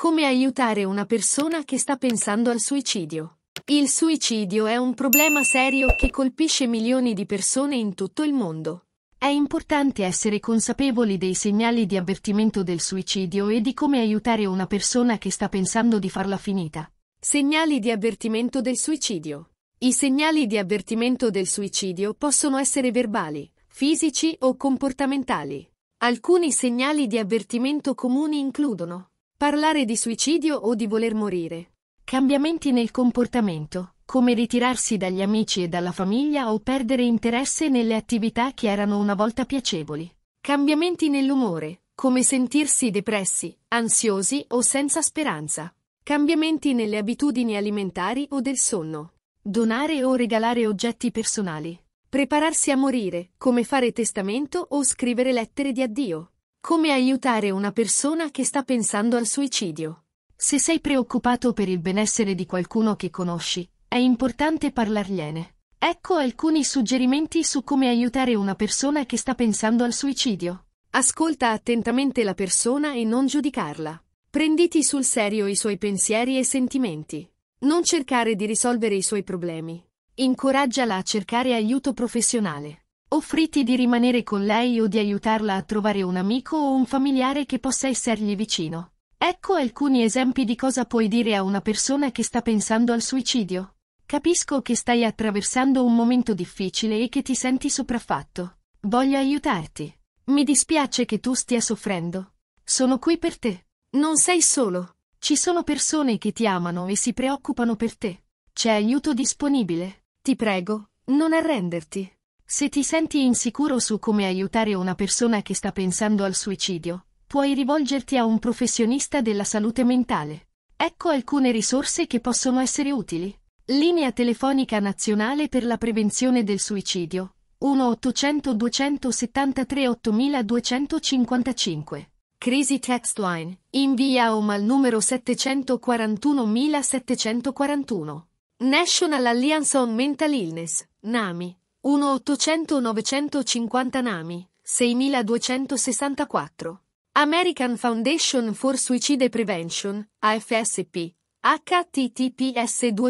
Come aiutare una persona che sta pensando al suicidio? Il suicidio è un problema serio che colpisce milioni di persone in tutto il mondo. È importante essere consapevoli dei segnali di avvertimento del suicidio e di come aiutare una persona che sta pensando di farla finita. Segnali di avvertimento del suicidio. I segnali di avvertimento del suicidio possono essere verbali, fisici o comportamentali. Alcuni segnali di avvertimento comuni includono Parlare di suicidio o di voler morire. Cambiamenti nel comportamento, come ritirarsi dagli amici e dalla famiglia o perdere interesse nelle attività che erano una volta piacevoli. Cambiamenti nell'umore, come sentirsi depressi, ansiosi o senza speranza. Cambiamenti nelle abitudini alimentari o del sonno. Donare o regalare oggetti personali. Prepararsi a morire, come fare testamento o scrivere lettere di addio. Come aiutare una persona che sta pensando al suicidio? Se sei preoccupato per il benessere di qualcuno che conosci, è importante parlargliene. Ecco alcuni suggerimenti su come aiutare una persona che sta pensando al suicidio. Ascolta attentamente la persona e non giudicarla. Prenditi sul serio i suoi pensieri e sentimenti. Non cercare di risolvere i suoi problemi. Incoraggiala a cercare aiuto professionale offriti di rimanere con lei o di aiutarla a trovare un amico o un familiare che possa essergli vicino. Ecco alcuni esempi di cosa puoi dire a una persona che sta pensando al suicidio. Capisco che stai attraversando un momento difficile e che ti senti sopraffatto. Voglio aiutarti. Mi dispiace che tu stia soffrendo. Sono qui per te. Non sei solo. Ci sono persone che ti amano e si preoccupano per te. C'è aiuto disponibile. Ti prego, non arrenderti. Se ti senti insicuro su come aiutare una persona che sta pensando al suicidio, puoi rivolgerti a un professionista della salute mentale. Ecco alcune risorse che possono essere utili. Linea telefonica nazionale per la prevenzione del suicidio 1 800 273 8255. Crisi Text Line. Invia OM al numero 741741. National Alliance on Mental Illness, NAMI. 1-800-950 Nami, 6264. American Foundation for Suicide Prevention, AFSP, https://afs.org/.